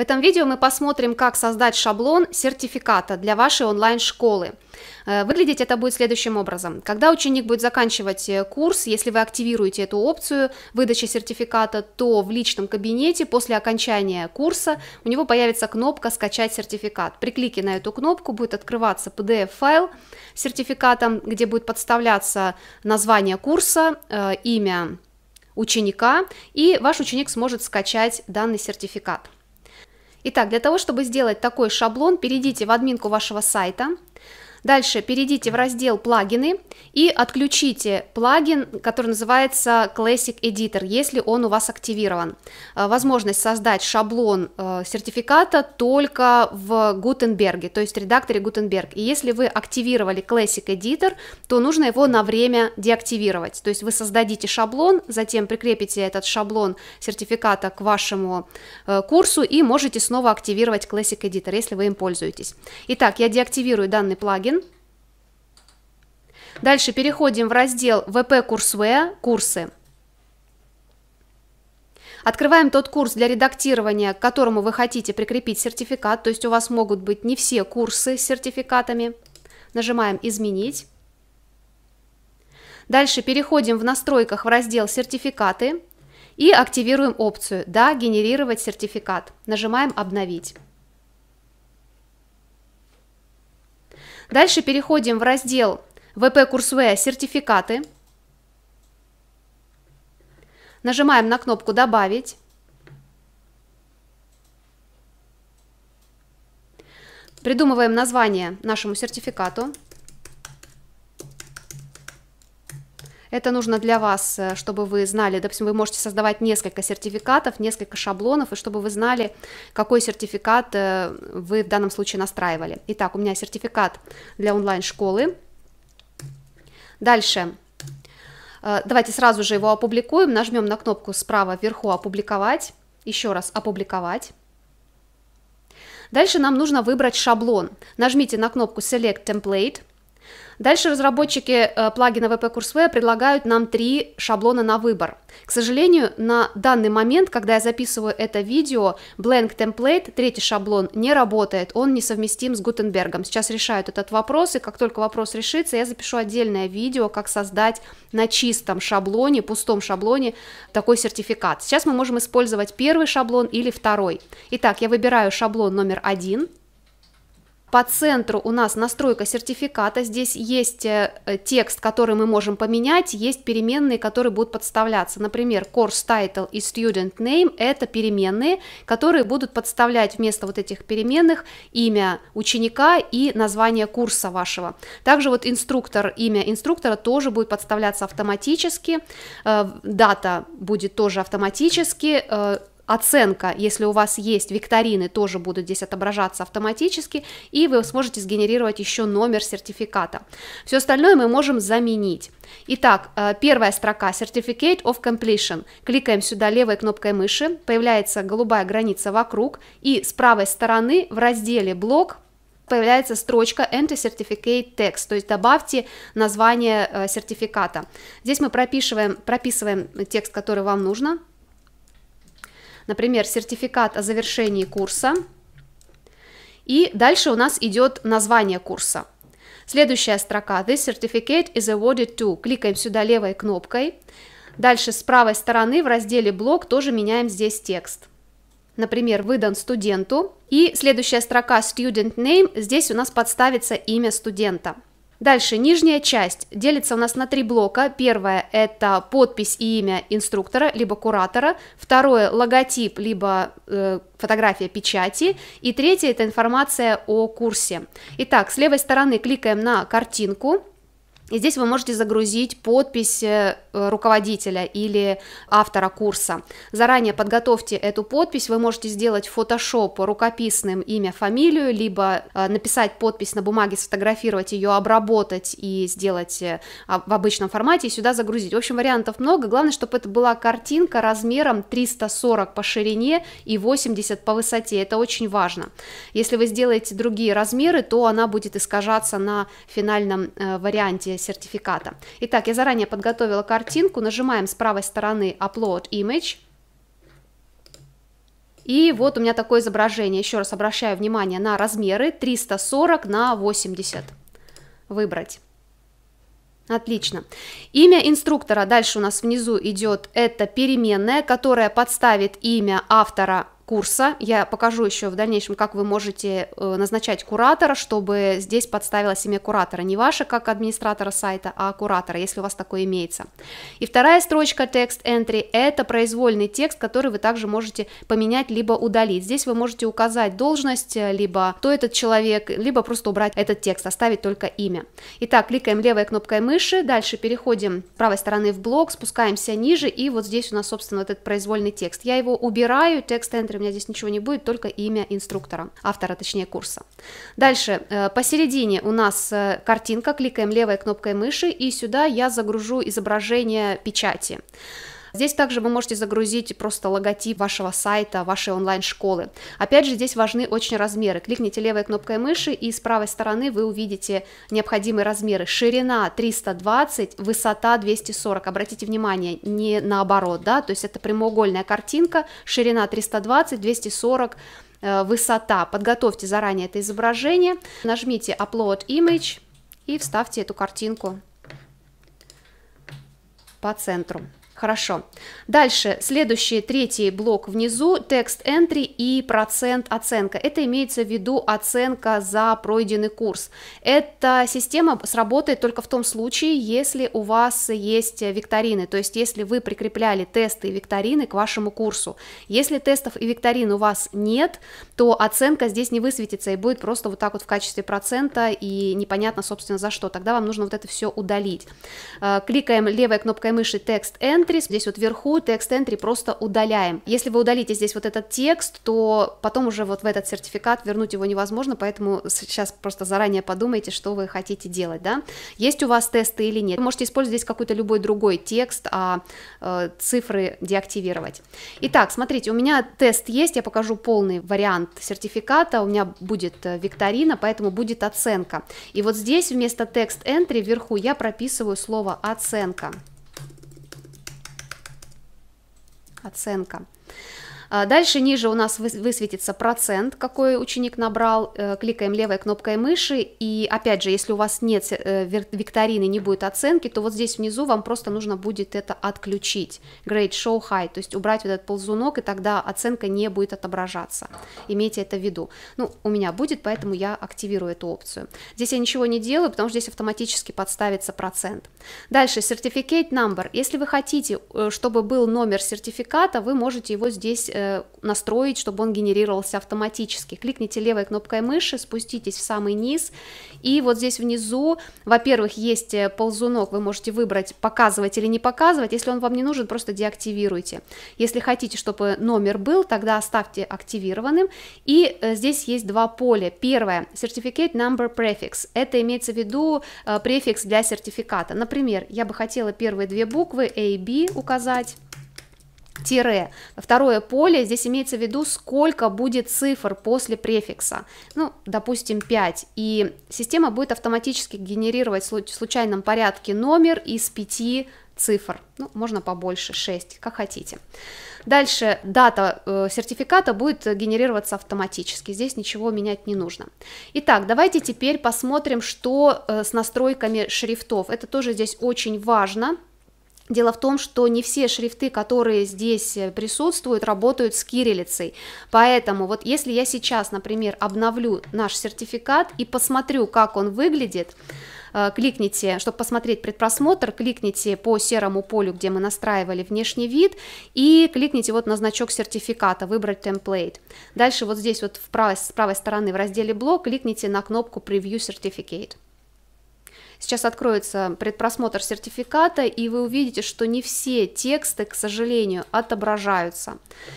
В этом видео мы посмотрим, как создать шаблон сертификата для вашей онлайн-школы. Э, выглядеть это будет следующим образом. Когда ученик будет заканчивать э, курс, если вы активируете эту опцию выдачи сертификата, то в личном кабинете после окончания курса у него появится кнопка «Скачать сертификат». При клике на эту кнопку будет открываться PDF-файл с сертификатом, где будет подставляться название курса, э, имя ученика, и ваш ученик сможет скачать данный сертификат. Итак, для того, чтобы сделать такой шаблон, перейдите в админку вашего сайта, Дальше перейдите в раздел «Плагины» и отключите плагин, который называется Classic Editor, если он у вас активирован. Э, возможность создать шаблон э, сертификата только в Гутенберге, то есть в редакторе Гутенберг. И если вы активировали Classic Editor, то нужно его на время деактивировать. То есть вы создадите шаблон, затем прикрепите этот шаблон сертификата к вашему э, курсу и можете снова активировать Classic Editor, если вы им пользуетесь. Итак, я деактивирую данный плагин, Дальше переходим в раздел «ВП Курсве» «Курсы». Открываем тот курс для редактирования, к которому вы хотите прикрепить сертификат, то есть у вас могут быть не все курсы с сертификатами. Нажимаем «Изменить». Дальше переходим в настройках в раздел «Сертификаты» и активируем опцию «Да, генерировать сертификат». Нажимаем «Обновить». Дальше переходим в раздел ВП Курсвея сертификаты. Нажимаем на кнопку «Добавить». Придумываем название нашему сертификату. Это нужно для вас, э, чтобы вы знали, допустим, вы можете создавать несколько сертификатов, несколько шаблонов, и чтобы вы знали, какой сертификат э, вы в данном случае настраивали. Итак, у меня сертификат для онлайн-школы, Дальше. Э, давайте сразу же его опубликуем. Нажмем на кнопку справа вверху «Опубликовать». Еще раз «Опубликовать». Дальше нам нужно выбрать шаблон. Нажмите на кнопку Select Template – Дальше разработчики э, плагина VP Courseware предлагают нам три шаблона на выбор. К сожалению, на данный момент, когда я записываю это видео, Blank Template, третий шаблон, не работает, он несовместим с Gutenberg. Сейчас решают этот вопрос, и как только вопрос решится, я запишу отдельное видео, как создать на чистом шаблоне, пустом шаблоне такой сертификат. Сейчас мы можем использовать первый шаблон или второй. Итак, я выбираю шаблон номер один, по центру у нас настройка сертификата. Здесь есть э, э, текст, который мы можем поменять, есть переменные, которые будут подставляться. Например, course title и student name – это переменные, которые будут подставлять вместо вот этих переменных имя ученика и название курса вашего. Также вот инструктор, имя инструктора тоже будет подставляться автоматически, э, дата будет тоже автоматически, оценка, если у вас есть викторины, тоже будут здесь отображаться автоматически, и вы сможете сгенерировать еще номер сертификата. Все остальное мы можем заменить. Итак, э, первая строка Certificate of Completion. Кликаем сюда левой кнопкой мыши, появляется голубая граница вокруг, и с правой стороны в разделе «Блок» появляется строчка Enter Certificate Text, то есть добавьте название э, сертификата. Здесь мы прописываем, прописываем текст, который вам нужно, например, сертификат о завершении курса. И дальше у нас идет название курса. Следующая строка This certificate is awarded to. Кликаем сюда левой кнопкой. Дальше с правой стороны в разделе блок тоже меняем здесь текст. Например, выдан студенту. И следующая строка Student Name. Здесь у нас подставится имя студента. Дальше, нижняя часть делится у нас на три блока. Первое – это подпись и имя инструктора, либо куратора. Второе – логотип, либо э, фотография печати. И третье – это информация о курсе. Итак, с левой стороны кликаем на картинку. И здесь вы можете загрузить подпись э, руководителя или автора курса. Заранее подготовьте эту подпись, вы можете сделать фотошоп рукописным имя, фамилию, либо э, написать подпись на бумаге, сфотографировать ее, обработать и сделать э, а, в обычном формате и сюда загрузить. В общем, вариантов много, главное, чтобы это была картинка размером 340 по ширине и 80 по высоте, это очень важно. Если вы сделаете другие размеры, то она будет искажаться на финальном варианте сертификата. Итак, я заранее подготовила картинку, нажимаем с правой стороны Upload Image, и вот у меня такое изображение, еще раз обращаю внимание на размеры, 340 на 80, выбрать. Отлично. Имя инструктора дальше у нас внизу идет, это переменная, которая подставит имя автора курса. Я покажу еще в дальнейшем, как вы можете э, назначать куратора, чтобы здесь подставилось имя куратора. Не ваше, как администратора сайта, а куратора, если у вас такое имеется. И вторая строчка текст entry – это произвольный текст, который вы также можете поменять либо удалить. Здесь вы можете указать должность, э, либо кто этот человек, либо просто убрать этот текст, оставить только имя. Итак, кликаем левой кнопкой мыши, дальше переходим с правой стороны в блок, спускаемся ниже, и вот здесь у нас, собственно, вот этот произвольный текст. Я его убираю, текст entry у меня здесь ничего не будет, только имя инструктора, автора, точнее, курса. Дальше, э, посередине у нас э, картинка, кликаем левой кнопкой мыши, и сюда я загружу изображение печати. Здесь также вы можете загрузить просто логотип вашего сайта, вашей онлайн-школы. Опять же, здесь важны очень размеры. Кликните левой кнопкой мыши, и с правой стороны вы увидите необходимые размеры. Ширина 320, высота 240. Обратите внимание, не наоборот, да, то есть это прямоугольная картинка, ширина 320, 240, э, высота. Подготовьте заранее это изображение, нажмите Upload Image и вставьте эту картинку по центру. Хорошо. Дальше, следующий, третий блок внизу, текст entry и процент оценка. Это имеется в виду оценка за пройденный курс. Эта система сработает только в том случае, если у вас есть викторины, то есть если вы прикрепляли тесты и викторины к вашему курсу. Если тестов и викторин у вас нет, то оценка здесь не высветится и будет просто вот так вот в качестве процента и непонятно, собственно, за что. Тогда вам нужно вот это все удалить. Э, кликаем левой кнопкой мыши текст entry, entry, здесь вот вверху текст entry просто удаляем. Если вы удалите здесь вот этот текст, то потом уже вот в этот сертификат вернуть его невозможно, поэтому сейчас просто заранее подумайте, что вы хотите делать, да. Есть у вас тесты или нет. Вы можете использовать здесь какой-то любой другой текст, а э, цифры деактивировать. Итак, смотрите, у меня тест есть, я покажу полный вариант сертификата, у меня будет э, викторина, поэтому будет оценка. И вот здесь вместо текст entry вверху я прописываю слово оценка. оценка. А дальше ниже у нас высветится процент, какой ученик набрал. Э, кликаем левой кнопкой мыши. И опять же, если у вас нет э, викторины, не будет оценки, то вот здесь внизу вам просто нужно будет это отключить. Grade Show High, то есть убрать вот этот ползунок, и тогда оценка не будет отображаться. Имейте это в виду. Ну, у меня будет, поэтому я активирую эту опцию. Здесь я ничего не делаю, потому что здесь автоматически подставится процент. Дальше, Certificate Number. Если вы хотите, э, чтобы был номер сертификата, вы можете его здесь Э, настроить, чтобы он генерировался автоматически. Кликните левой кнопкой мыши, спуститесь в самый низ, и вот здесь внизу, во-первых, есть э, ползунок, вы можете выбрать, показывать или не показывать, если он вам не нужен, просто деактивируйте. Если хотите, чтобы номер был, тогда оставьте активированным, и э, здесь есть два поля. Первое, Certificate Number Prefix, это имеется в виду э, префикс для сертификата. Например, я бы хотела первые две буквы AB указать, тире. Второе поле, здесь имеется в виду, сколько будет цифр после префикса, ну, допустим, 5, и система будет автоматически генерировать в случайном порядке номер из 5 цифр, ну, можно побольше, 6, как хотите. Дальше дата э, сертификата будет генерироваться автоматически, здесь ничего менять не нужно. Итак, давайте теперь посмотрим, что э, с настройками шрифтов, это тоже здесь очень важно, Дело в том, что не все шрифты, которые здесь э, присутствуют, работают с кириллицей. Поэтому вот если я сейчас, например, обновлю наш сертификат и посмотрю, как он выглядит, э, кликните, чтобы посмотреть предпросмотр, кликните по серому полю, где мы настраивали внешний вид, и кликните вот на значок сертификата, выбрать темплейт. Дальше вот здесь вот в правой, с правой стороны в разделе блок кликните на кнопку Preview Certificate. Сейчас откроется предпросмотр сертификата, и вы увидите, что не все тексты, к сожалению, отображаются.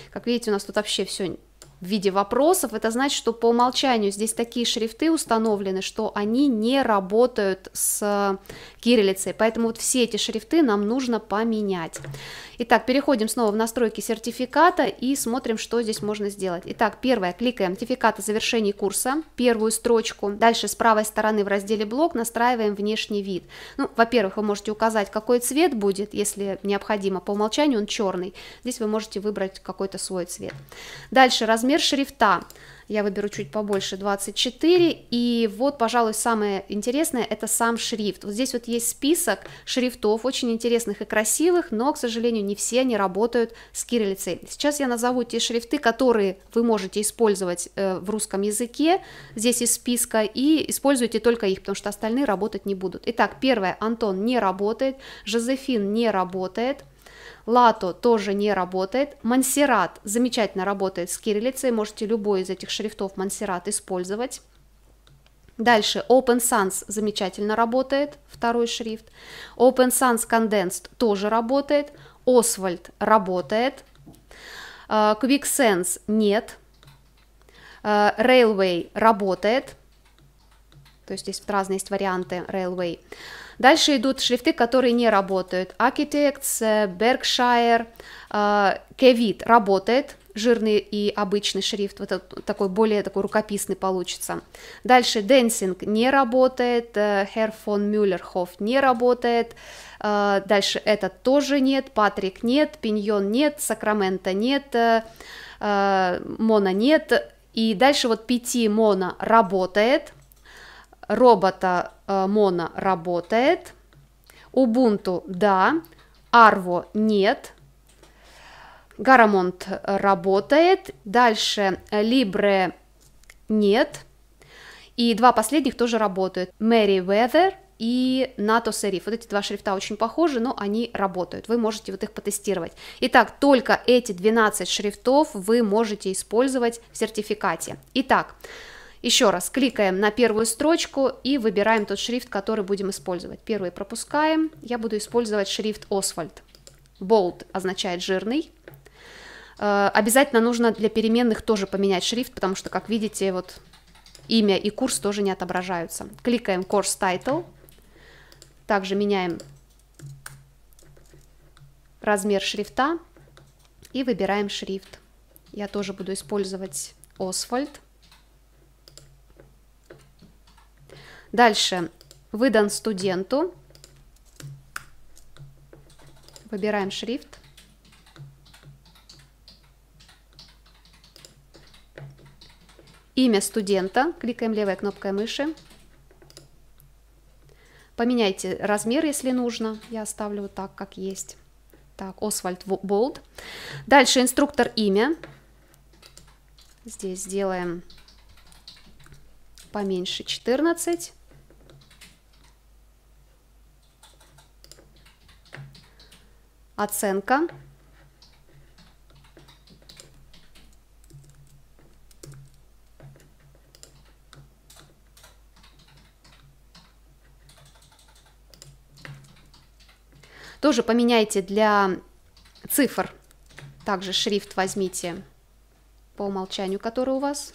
Как видите, у нас тут вообще все в виде вопросов, это значит, что по умолчанию здесь такие шрифты установлены, что они не работают с кириллицей, поэтому вот все эти шрифты нам нужно поменять. Итак, переходим снова в настройки сертификата и смотрим, что здесь можно сделать. Итак, первое, кликаем сертификат о завершении курса, первую строчку, дальше с правой стороны в разделе блок настраиваем внешний вид. Ну, во-первых, вы можете указать, какой цвет будет, если необходимо, по умолчанию он черный, здесь вы можете выбрать какой-то свой цвет. Дальше размер Размер шрифта я выберу чуть побольше 24 и вот пожалуй самое интересное это сам шрифт вот здесь вот есть список шрифтов очень интересных и красивых но к сожалению не все они работают с кириллицей сейчас я назову те шрифты которые вы можете использовать э, в русском языке здесь из списка и используйте только их потому что остальные работать не будут итак первое антон не работает жозефин не работает Лато тоже не работает. Мансерат замечательно работает с кириллицей. Можете любой из этих шрифтов Мансерат использовать. Дальше Open Sans замечательно работает, второй шрифт. Open Sans Condensed тоже работает. Освальд работает. Э, QuickSense нет. Э, Railway работает. То есть здесь разные есть варианты Railway. Дальше идут шрифты, которые не работают. Architects, э, Berkshire, э, Kevit работает, жирный и обычный шрифт, вот такой более такой рукописный получится. Дальше Dancing не работает, э, Herr von Müllerhoff не работает, дальше этот тоже нет, Патрик нет, Пиньон нет, Сакраменто нет, Мона нет, и дальше вот пяти Мона работает – робота Мона работает, Ubuntu – да, Arvo – нет, Garamond работает, дальше э, Libre – нет, и два последних тоже работают, Mary Weather и NATO Serif. Вот эти два шрифта очень похожи, но они работают. Вы можете вот их потестировать. Итак, только эти 12 шрифтов вы можете использовать в сертификате. Итак, еще раз кликаем на первую строчку и выбираем тот шрифт, который будем использовать. Первый пропускаем. Я буду использовать шрифт Освальд. Bold означает жирный. Э, обязательно нужно для переменных тоже поменять шрифт, потому что, как видите, вот имя и курс тоже не отображаются. Кликаем Course Title. Также меняем размер шрифта и выбираем шрифт. Я тоже буду использовать Освальд. Дальше выдан студенту. Выбираем шрифт. Имя студента. Кликаем левой кнопкой мыши. Поменяйте размер, если нужно. Я оставлю так, как есть. Так, Освальд Болд. Дальше инструктор имя. Здесь сделаем поменьше 14. оценка, Тоже поменяйте для цифр. Также шрифт возьмите по умолчанию, который у вас.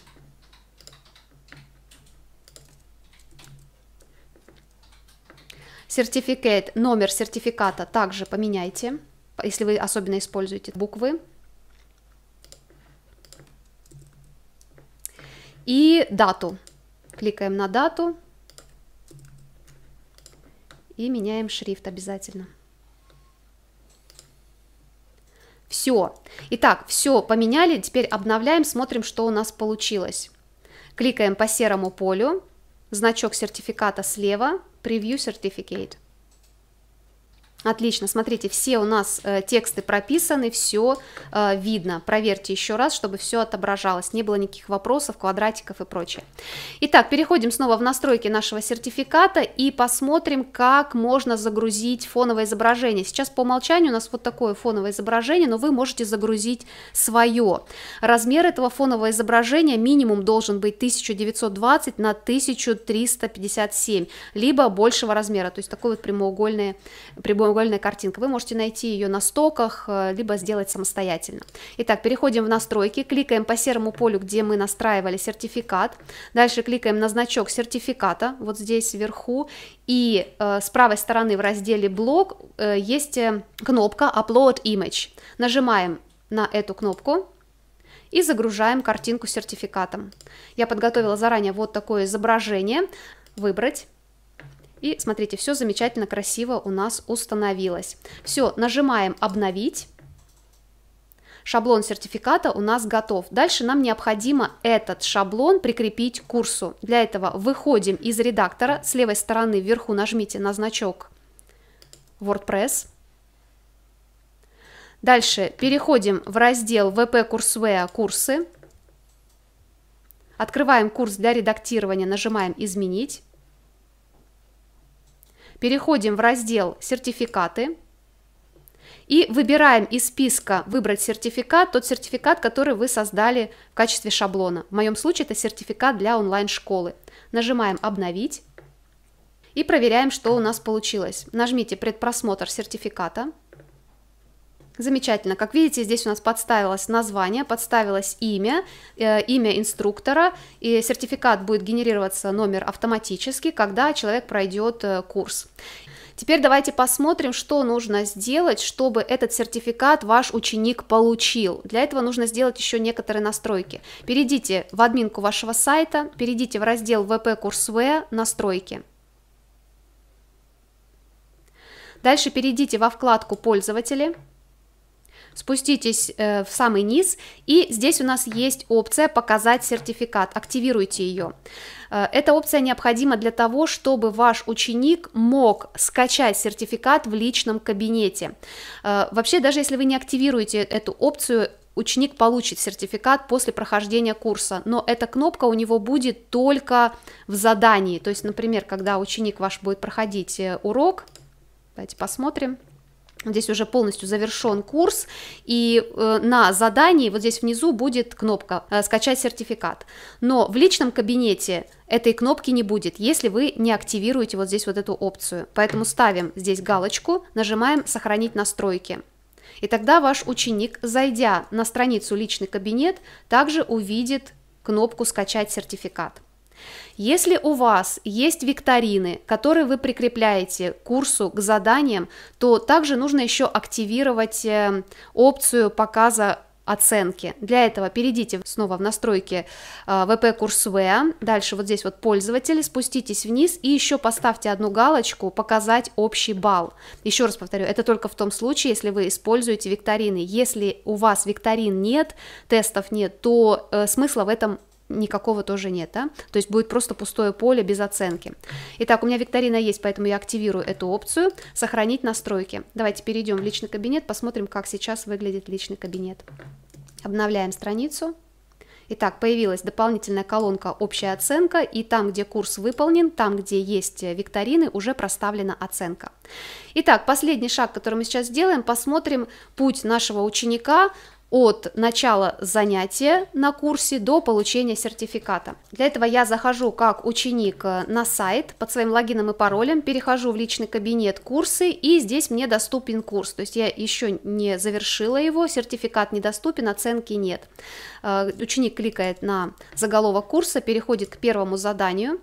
Сертификат, номер сертификата также поменяйте если вы особенно используете буквы. И дату. Кликаем на дату и меняем шрифт обязательно. Все. Итак, все поменяли, теперь обновляем, смотрим, что у нас получилось. Кликаем по серому полю, значок сертификата слева, Preview Certificate. Отлично, смотрите, все у нас э, тексты прописаны, все э, видно. Проверьте еще раз, чтобы все отображалось, не было никаких вопросов, квадратиков и прочее. Итак, переходим снова в настройки нашего сертификата и посмотрим, как можно загрузить фоновое изображение. Сейчас по умолчанию у нас вот такое фоновое изображение, но вы можете загрузить свое. Размер этого фонового изображения минимум должен быть 1920 на 1357, либо большего размера, то есть такое вот прямоугольное прямое прямоугольная картинка. Вы можете найти ее на стоках, э, либо сделать самостоятельно. Итак, переходим в настройки, кликаем по серому полю, где мы настраивали сертификат. Дальше кликаем на значок сертификата, вот здесь вверху. И э, с правой стороны в разделе «Блок» э, есть э, кнопка «Upload Image». Нажимаем на эту кнопку, и загружаем картинку с сертификатом. Я подготовила заранее вот такое изображение. Выбрать. И смотрите, все замечательно, красиво у нас установилось. Все, нажимаем «Обновить». Шаблон сертификата у нас готов. Дальше нам необходимо этот шаблон прикрепить к курсу. Для этого выходим из редактора, с левой стороны вверху нажмите на значок WordPress. Дальше переходим в раздел VP Courseware «Курсы». Открываем курс для редактирования, нажимаем «Изменить». Переходим в раздел «Сертификаты» и выбираем из списка «Выбрать сертификат» тот сертификат, который вы создали в качестве шаблона. В моем случае это сертификат для онлайн-школы. Нажимаем «Обновить» и проверяем, что у нас получилось. Нажмите «Предпросмотр сертификата», Замечательно. Как видите, здесь у нас подставилось название, подставилось имя, э, имя инструктора, и сертификат будет генерироваться номер автоматически, когда человек пройдет э, курс. Теперь давайте посмотрим, что нужно сделать, чтобы этот сертификат ваш ученик получил. Для этого нужно сделать еще некоторые настройки. Перейдите в админку вашего сайта, перейдите в раздел ВП Курсве «Настройки». Дальше перейдите во вкладку «Пользователи», спуститесь э, в самый низ, и здесь у нас есть опция «Показать сертификат», активируйте ее. Э, эта опция необходима для того, чтобы ваш ученик мог скачать сертификат в личном кабинете. Э, вообще, даже если вы не активируете эту опцию, ученик получит сертификат после прохождения курса, но эта кнопка у него будет только в задании, то есть, например, когда ученик ваш будет проходить урок, давайте посмотрим, Здесь уже полностью завершен курс, и э, на задании вот здесь внизу будет кнопка э, «Скачать сертификат». Но в личном кабинете этой кнопки не будет, если вы не активируете вот здесь вот эту опцию. Поэтому ставим здесь галочку, нажимаем «Сохранить настройки». И тогда ваш ученик, зайдя на страницу «Личный кабинет», также увидит кнопку «Скачать сертификат». Если у вас есть викторины, которые вы прикрепляете к курсу, к заданиям, то также нужно еще активировать э, опцию показа оценки. Для этого перейдите снова в настройки э, ВП курс дальше вот здесь вот пользователи спуститесь вниз и еще поставьте одну галочку «Показать общий балл». Еще раз повторю, это только в том случае, если вы используете викторины. Если у вас викторин нет, тестов нет, то э, смысла в этом никакого тоже нет, да? То есть будет просто пустое поле без оценки. Итак, у меня викторина есть, поэтому я активирую эту опцию «Сохранить настройки». Давайте перейдем в личный кабинет, посмотрим, как сейчас выглядит личный кабинет. Обновляем страницу. Итак, появилась дополнительная колонка «Общая оценка», и там, где курс выполнен, там, где есть викторины, уже проставлена оценка. Итак, последний шаг, который мы сейчас сделаем, посмотрим путь нашего ученика от начала занятия на курсе до получения сертификата. Для этого я захожу как ученик э, на сайт под своим логином и паролем, перехожу в личный кабинет курсы и здесь мне доступен курс, то есть я еще не завершила его, сертификат недоступен, оценки нет. Э, ученик кликает на заголовок курса, переходит к первому заданию,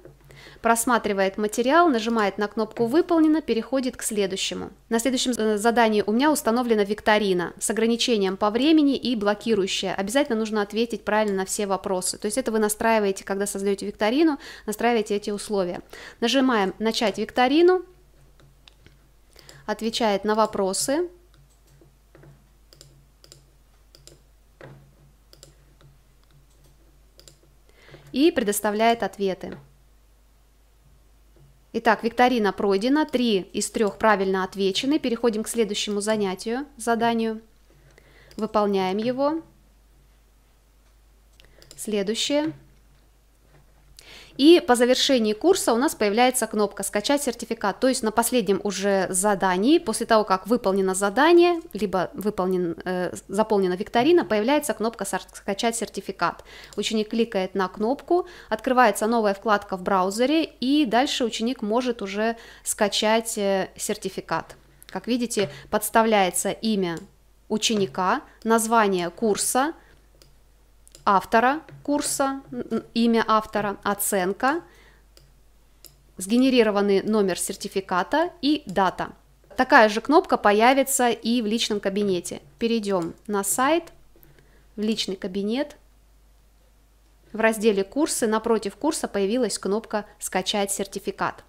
просматривает материал, нажимает на кнопку «Выполнено», переходит к следующему. На следующем э, задании у меня установлена викторина с ограничением по времени и блокирующая. Обязательно нужно ответить правильно на все вопросы. То есть это вы настраиваете, когда создаете викторину, настраиваете эти условия. Нажимаем «Начать викторину», отвечает на вопросы, и предоставляет ответы. Итак, викторина пройдена, три из трех правильно отвечены. Переходим к следующему занятию, заданию. Выполняем его. Следующее. И по завершении курса у нас появляется кнопка «Скачать сертификат», то есть на последнем уже задании, после того, как выполнено задание, либо выполнен, э, заполнена викторина, появляется кнопка «Скачать сертификат». Ученик кликает на кнопку, открывается новая вкладка в браузере, и дальше ученик может уже скачать э, сертификат. Как видите, подставляется имя ученика, название курса – автора курса, имя автора, оценка, сгенерированный номер сертификата и дата. Такая же кнопка появится и в личном кабинете. Перейдем на сайт, в личный кабинет. В разделе «Курсы» напротив курса появилась кнопка «Скачать сертификат».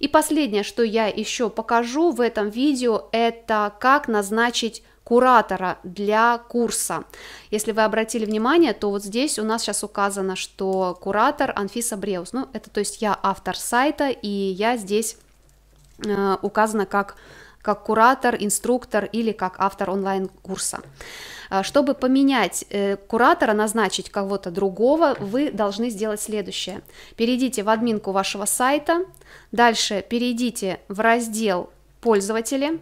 И последнее, что я еще покажу в этом видео, это как назначить куратора для курса. Если вы обратили внимание, то вот здесь у нас сейчас указано, что куратор Анфиса Бреус. Ну, это то есть я автор сайта, и я здесь э, указана как как куратор, инструктор или как автор онлайн-курса. Э, чтобы поменять э, куратора, назначить кого-то другого, вы должны сделать следующее. Перейдите в админку вашего сайта, дальше перейдите в раздел «Пользователи»,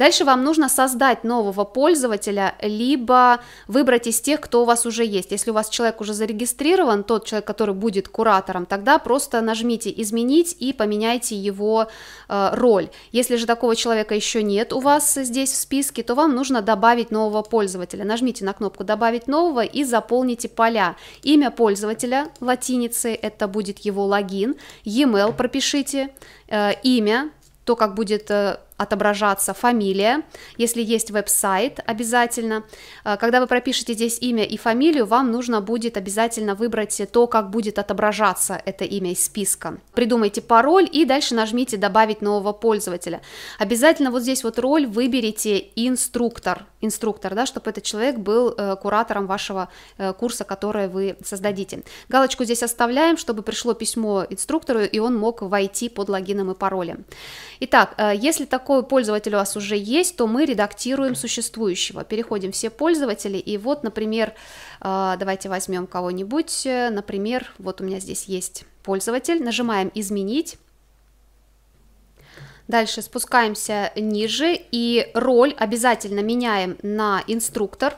Дальше вам нужно создать нового пользователя, либо выбрать из тех, кто у вас уже есть. Если у вас человек уже зарегистрирован, тот человек, который будет куратором, тогда просто нажмите «Изменить» и поменяйте его э, роль. Если же такого человека еще нет у вас здесь в списке, то вам нужно добавить нового пользователя. Нажмите на кнопку «Добавить нового» и заполните поля. Имя пользователя латиницей, это будет его логин, e-mail пропишите, э, имя, то, как будет э, отображаться фамилия, если есть веб-сайт обязательно. Э, когда вы пропишете здесь имя и фамилию, вам нужно будет обязательно выбрать то, как будет отображаться это имя из списка. Придумайте пароль и дальше нажмите «Добавить нового пользователя». Обязательно вот здесь вот роль выберите «Инструктор», инструктор да, чтобы этот человек был э, куратором вашего э, курса, который вы создадите. Галочку здесь оставляем, чтобы пришло письмо инструктору, и он мог войти под логином и паролем. Итак, если такой такой пользователь у вас уже есть, то мы редактируем существующего. Переходим все пользователи, и вот, например, э, давайте возьмем кого-нибудь, э, например, вот у меня здесь есть пользователь, нажимаем «Изменить», Дальше спускаемся ниже и роль обязательно меняем на инструктор.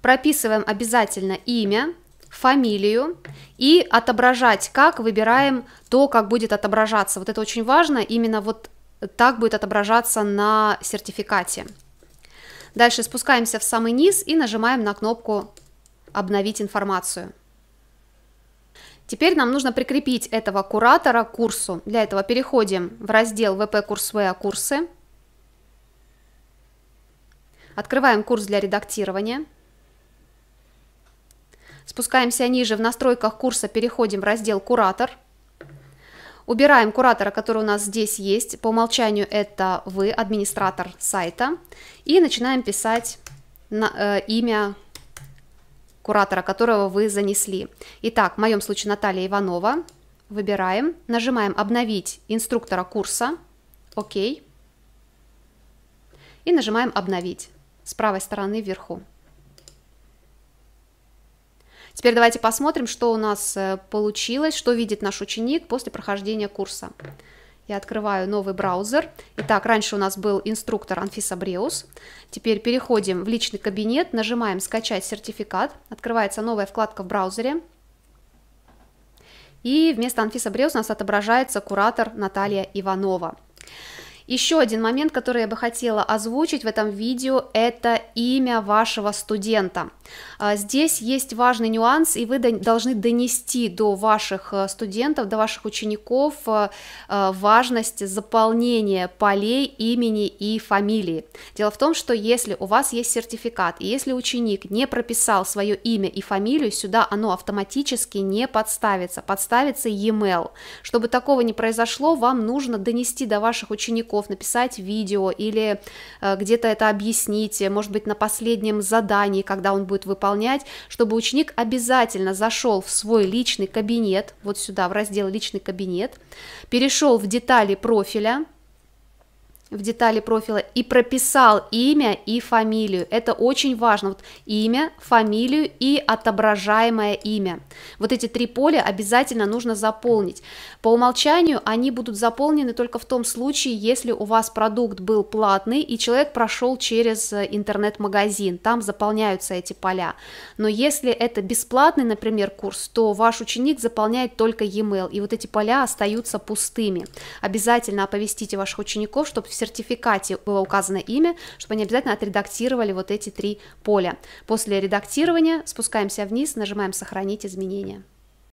Прописываем обязательно имя, фамилию и отображать как выбираем то, как будет отображаться. Вот это очень важно, именно вот так будет отображаться на сертификате. Дальше спускаемся в самый низ и нажимаем на кнопку «Обновить информацию». Теперь нам нужно прикрепить этого куратора к курсу. Для этого переходим в раздел «ВП Курсвея Курсы». Открываем курс для редактирования. Спускаемся ниже в настройках курса, переходим в раздел «Куратор». Убираем куратора, который у нас здесь есть. По умолчанию это вы, администратор сайта. И начинаем писать на, э, имя куратора, которого вы занесли. Итак, в моем случае Наталья Иванова. Выбираем, нажимаем «Обновить инструктора курса». Окей. И нажимаем «Обновить» с правой стороны вверху. Теперь давайте посмотрим, что у нас э, получилось, что видит наш ученик после прохождения курса. Я открываю новый браузер. Итак, раньше у нас был инструктор Анфиса Бреус. Теперь переходим в личный кабинет, нажимаем «Скачать сертификат». Открывается новая вкладка в браузере. И вместо Анфиса Бреус у нас отображается куратор Наталья Иванова. Еще один момент, который я бы хотела озвучить в этом видео, это имя вашего студента. А, здесь есть важный нюанс, и вы должны донести до ваших э, студентов, до ваших учеников э, э, важность заполнения полей имени и фамилии. Дело в том, что если у вас есть сертификат, и если ученик не прописал свое имя и фамилию, сюда оно автоматически не подставится, подставится e-mail. Чтобы такого не произошло, вам нужно донести до ваших учеников учеников, написать видео или э, где-то это объяснить, э, может быть, на последнем задании, когда он будет выполнять, чтобы ученик обязательно зашел в свой личный кабинет, вот сюда, в раздел «Личный кабинет», перешел в детали профиля, в детали профиля и прописал имя и фамилию. Это очень важно. Вот имя, фамилию и отображаемое имя. Вот эти три поля обязательно нужно заполнить. По умолчанию они будут заполнены только в том случае, если у вас продукт был платный и человек прошел через э, интернет-магазин. Там заполняются эти поля. Но если это бесплатный, например, курс, то ваш ученик заполняет только e-mail. И вот эти поля остаются пустыми. Обязательно оповестите ваших учеников, чтобы все сертификате было указано имя, чтобы они обязательно отредактировали вот эти три поля. После редактирования спускаемся вниз, нажимаем «Сохранить изменения».